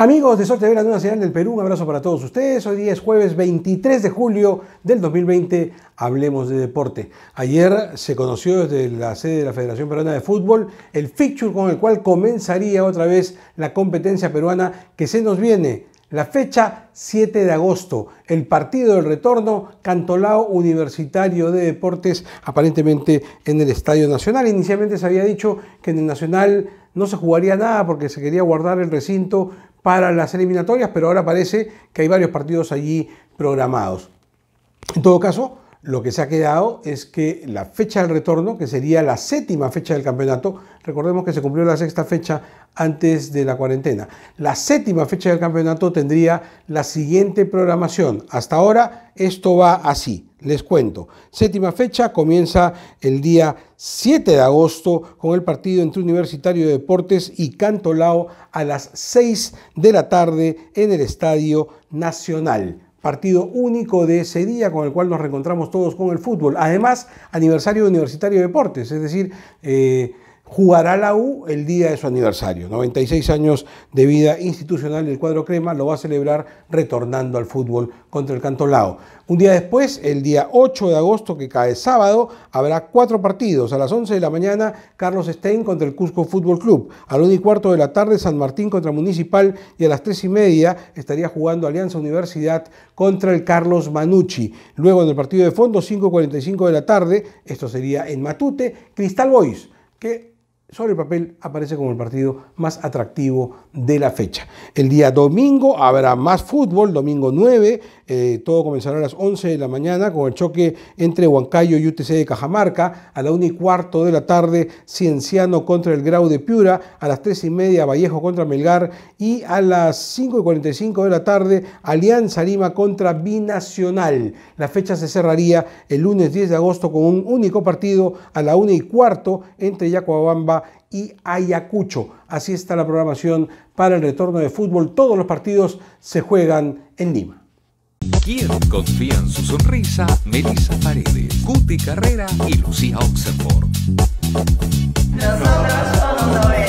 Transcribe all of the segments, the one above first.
Amigos de Sol de la Nueva del Perú, un abrazo para todos ustedes. Hoy día es jueves 23 de julio del 2020. Hablemos de deporte. Ayer se conoció desde la sede de la Federación Peruana de Fútbol el fixture con el cual comenzaría otra vez la competencia peruana que se nos viene. La fecha 7 de agosto, el partido del retorno, Cantolao Universitario de Deportes, aparentemente en el Estadio Nacional. Inicialmente se había dicho que en el Nacional no se jugaría nada porque se quería guardar el recinto para las eliminatorias, pero ahora parece que hay varios partidos allí programados. En todo caso, lo que se ha quedado es que la fecha del retorno, que sería la séptima fecha del campeonato, recordemos que se cumplió la sexta fecha antes de la cuarentena, la séptima fecha del campeonato tendría la siguiente programación. Hasta ahora esto va así. Les cuento, séptima fecha comienza el día 7 de agosto con el partido entre Universitario de Deportes y Cantolao a las 6 de la tarde en el Estadio Nacional. Partido único de ese día con el cual nos reencontramos todos con el fútbol. Además, aniversario de Universitario de Deportes, es decir, eh, jugará la U el día de su aniversario. 96 años de vida institucional del cuadro crema lo va a celebrar retornando al fútbol contra el Cantolao. Un día después, el día 8 de agosto, que cae sábado, habrá cuatro partidos. A las 11 de la mañana, Carlos Stein contra el Cusco Fútbol Club. A las 1 y cuarto de la tarde, San Martín contra Municipal. Y a las 3 y media estaría jugando Alianza Universidad contra el Carlos Manucci. Luego, en el partido de fondo, 5.45 de la tarde, esto sería en Matute, Cristal Boys, que sobre el papel aparece como el partido más atractivo de la fecha. El día domingo habrá más fútbol, domingo 9, eh, todo comenzará a las 11 de la mañana con el choque entre Huancayo y UTC de Cajamarca, a la 1 y cuarto de la tarde Cienciano contra el Grau de Piura, a las 3 y media Vallejo contra Melgar y a las 5 y 45 de la tarde Alianza Lima contra Binacional. La fecha se cerraría el lunes 10 de agosto con un único partido a la 1 y cuarto entre Yacoabamba y Ayacucho. Así está la programación para el retorno de fútbol. Todos los partidos se juegan en Lima. ¿Quién confía en su sonrisa? Melissa Paredes, Cuti Carrera y Lucía Oxenford. Nosotros somos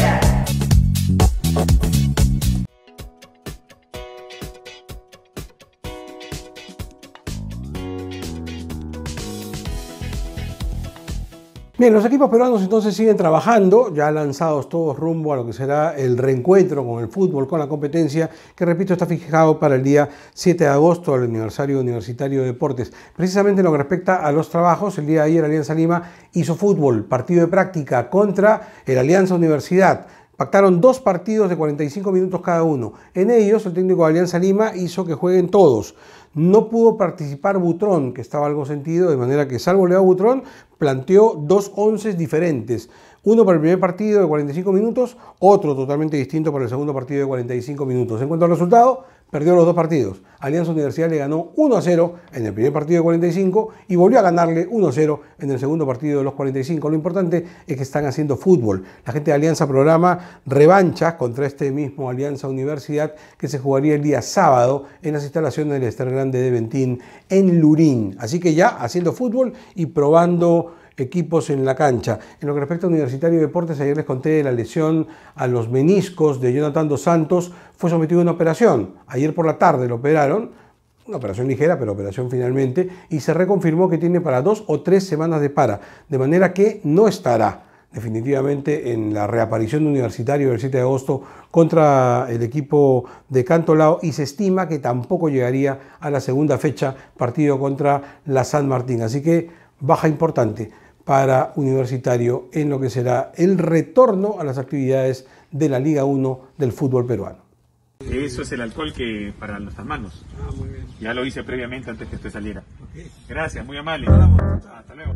Bien, los equipos peruanos entonces siguen trabajando, ya lanzados todos rumbo a lo que será el reencuentro con el fútbol, con la competencia, que repito está fijado para el día 7 de agosto, el aniversario universitario de deportes. Precisamente en lo que respecta a los trabajos, el día de ayer Alianza Lima hizo fútbol, partido de práctica contra el Alianza Universidad. Pactaron dos partidos de 45 minutos cada uno. En ellos, el técnico de Alianza Lima hizo que jueguen todos. No pudo participar Butrón, que estaba algo sentido, de manera que, salvo Leo Butrón, planteó dos once diferentes. Uno para el primer partido de 45 minutos, otro totalmente distinto para el segundo partido de 45 minutos. En cuanto al resultado, perdió los dos partidos. Alianza Universidad le ganó 1 a 0 en el primer partido de 45 y volvió a ganarle 1 0 en el segundo partido de los 45. Lo importante es que están haciendo fútbol. La gente de Alianza programa revanchas contra este mismo Alianza Universidad que se jugaría el día sábado en las instalaciones del Estadio Grande de Ventín en Lurín. Así que ya haciendo fútbol y probando equipos en la cancha. En lo que respecta a Universitario de Deportes, ayer les conté de la lesión a los meniscos de Jonathan Dos Santos. Fue sometido a una operación. Ayer por la tarde lo operaron. Una operación ligera, pero operación finalmente. Y se reconfirmó que tiene para dos o tres semanas de para. De manera que no estará definitivamente en la reaparición de Universitario del 7 de agosto contra el equipo de Cantolao y se estima que tampoco llegaría a la segunda fecha partido contra la San Martín. Así que baja importante para Universitario en lo que será el retorno a las actividades de la Liga 1 del fútbol peruano. Eso es el alcohol que para nuestras manos. Ah, muy bien. Ya lo hice previamente antes que usted saliera. Gracias, muy amable. Hasta luego.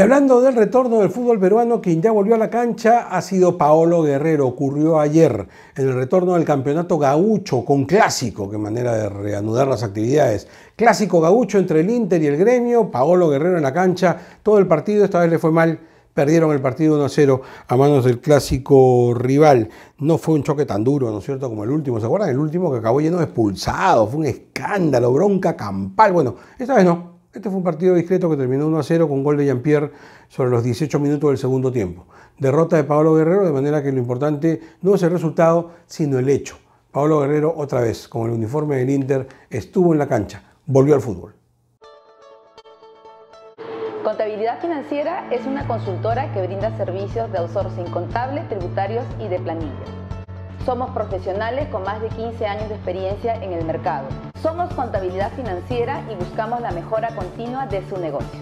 Y hablando del retorno del fútbol peruano, quien ya volvió a la cancha ha sido Paolo Guerrero. Ocurrió ayer en el retorno del campeonato gaucho con clásico, qué manera de reanudar las actividades. Clásico gaucho entre el Inter y el gremio, Paolo Guerrero en la cancha, todo el partido, esta vez le fue mal. Perdieron el partido 1-0 a manos del clásico rival. No fue un choque tan duro, ¿no es cierto?, como el último. ¿Se acuerdan? El último que acabó lleno de Fue un escándalo, bronca campal. Bueno, esta vez no. Este fue un partido discreto que terminó 1 a 0 con gol de Jean-Pierre sobre los 18 minutos del segundo tiempo. Derrota de Pablo Guerrero, de manera que lo importante no es el resultado, sino el hecho. Pablo Guerrero, otra vez, con el uniforme del Inter, estuvo en la cancha, volvió al fútbol. Contabilidad Financiera es una consultora que brinda servicios de outsourcing contable, tributarios y de planilla. Somos profesionales con más de 15 años de experiencia en el mercado somos Contabilidad Financiera y buscamos la mejora continua de su negocio.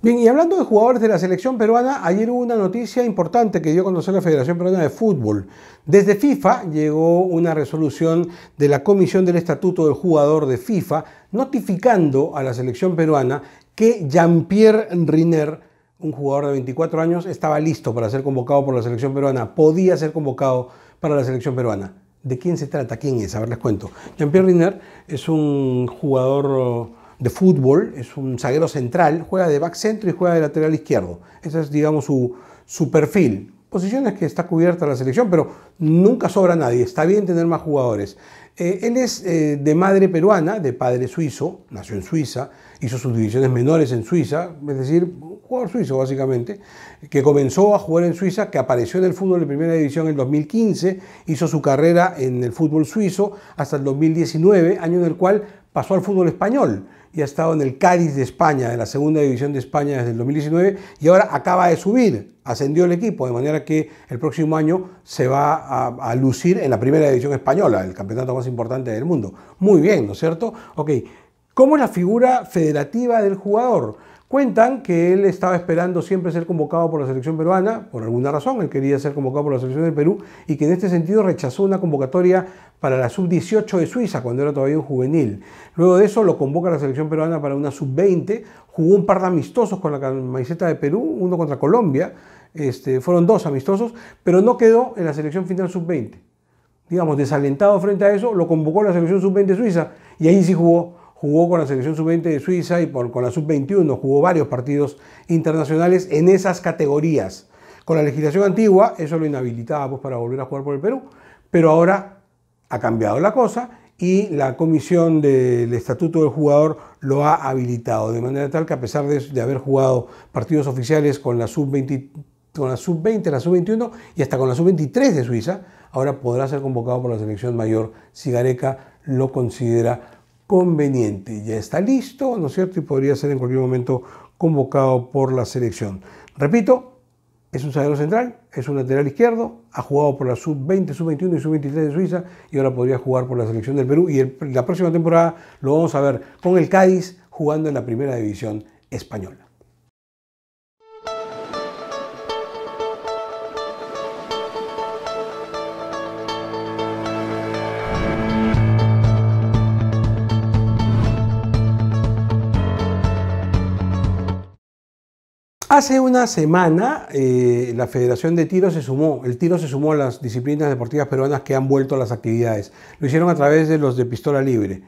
Bien, y hablando de jugadores de la selección peruana, ayer hubo una noticia importante que dio a conocer la Federación Peruana de Fútbol. Desde FIFA llegó una resolución de la Comisión del Estatuto del Jugador de FIFA notificando a la selección peruana que Jean-Pierre Riner, un jugador de 24 años, estaba listo para ser convocado por la selección peruana, podía ser convocado para la selección peruana. ¿De quién se trata? ¿Quién es? A ver, les cuento. Jean-Pierre Riner es un jugador eh, de fútbol, es un zaguero central, juega de back centro y juega de lateral izquierdo. Ese es, digamos, su, su perfil. Posiciones que está cubierta la selección, pero nunca sobra nadie. Está bien tener más jugadores. Eh, él es eh, de madre peruana, de padre suizo, nació en Suiza, hizo sus divisiones menores en Suiza, es decir, jugador suizo básicamente, que comenzó a jugar en Suiza, que apareció en el fútbol de primera división en 2015, hizo su carrera en el fútbol suizo hasta el 2019, año en el cual pasó al fútbol español y ha estado en el Cádiz de España, en la segunda división de España desde el 2019 y ahora acaba de subir, ascendió el equipo, de manera que el próximo año se va a, a lucir en la primera división española, el campeonato más importante del mundo. Muy bien, ¿no es cierto? Ok, ¿cómo es la figura federativa del jugador? Cuentan que él estaba esperando siempre ser convocado por la selección peruana, por alguna razón, él quería ser convocado por la selección de Perú y que en este sentido rechazó una convocatoria para la sub-18 de Suiza cuando era todavía un juvenil. Luego de eso lo convoca la selección peruana para una sub-20, jugó un par de amistosos con la camiseta de Perú, uno contra Colombia, este, fueron dos amistosos, pero no quedó en la selección final sub-20 digamos, desalentado frente a eso, lo convocó a la selección sub-20 suiza y ahí sí jugó, jugó con la selección sub-20 de Suiza y con la sub-21, jugó varios partidos internacionales en esas categorías. Con la legislación antigua eso lo inhabilitaba pues, para volver a jugar por el Perú, pero ahora ha cambiado la cosa y la comisión del estatuto del jugador lo ha habilitado, de manera tal que a pesar de, haber jugado partidos oficiales con la sub 21 con la sub-20, la sub-21 y hasta con la sub-23 de Suiza, ahora podrá ser convocado por la selección mayor si Gareca lo considera conveniente. Ya está listo, ¿no es cierto? Y podría ser en cualquier momento convocado por la selección. Repito, es un zaguero central, es un lateral izquierdo, ha jugado por la sub-20, sub-21 y sub-23 de Suiza y ahora podría jugar por la selección del Perú. Y la próxima temporada lo vamos a ver con el Cádiz jugando en la primera división española. Hace una semana eh, la Federación de Tiro se sumó, el tiro se sumó a las disciplinas deportivas peruanas que han vuelto a las actividades. Lo hicieron a través de los de pistola libre.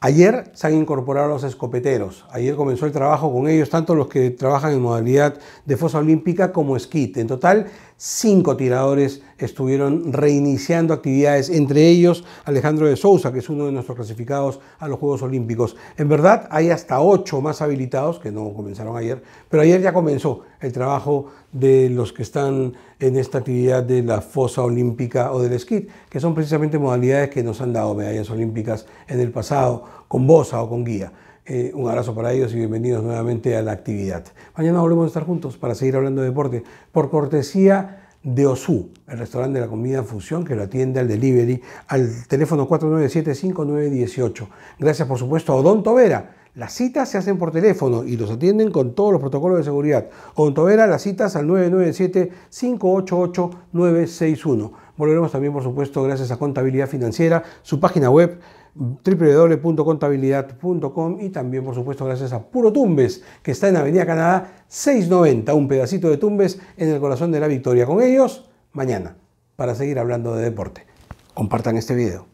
Ayer se han incorporado los escopeteros. Ayer comenzó el trabajo con ellos, tanto los que trabajan en modalidad de fosa olímpica como esquite. En total, cinco tiradores estuvieron reiniciando actividades, entre ellos Alejandro de Sousa, que es uno de nuestros clasificados a los Juegos Olímpicos. En verdad hay hasta ocho más habilitados, que no comenzaron ayer, pero ayer ya comenzó el trabajo de los que están en esta actividad de la fosa olímpica o del esquí, que son precisamente modalidades que nos han dado medallas olímpicas en el pasado, con bosa o con guía. Eh, un abrazo para ellos y bienvenidos nuevamente a la actividad. Mañana volvemos a estar juntos para seguir hablando de deporte. Por cortesía de Osu, el restaurante de la comida fusión que lo atiende al delivery al teléfono 497-5918. Gracias por supuesto a Odonto Vera. Las citas se hacen por teléfono y los atienden con todos los protocolos de seguridad. Odonto Vera, las citas al 997-588-961. Volveremos también por supuesto gracias a Contabilidad Financiera, su página web www.contabilidad.com y también, por supuesto, gracias a Puro Tumbes, que está en Avenida Canadá 690, un pedacito de Tumbes en el corazón de la victoria. Con ellos, mañana, para seguir hablando de deporte. Compartan este video.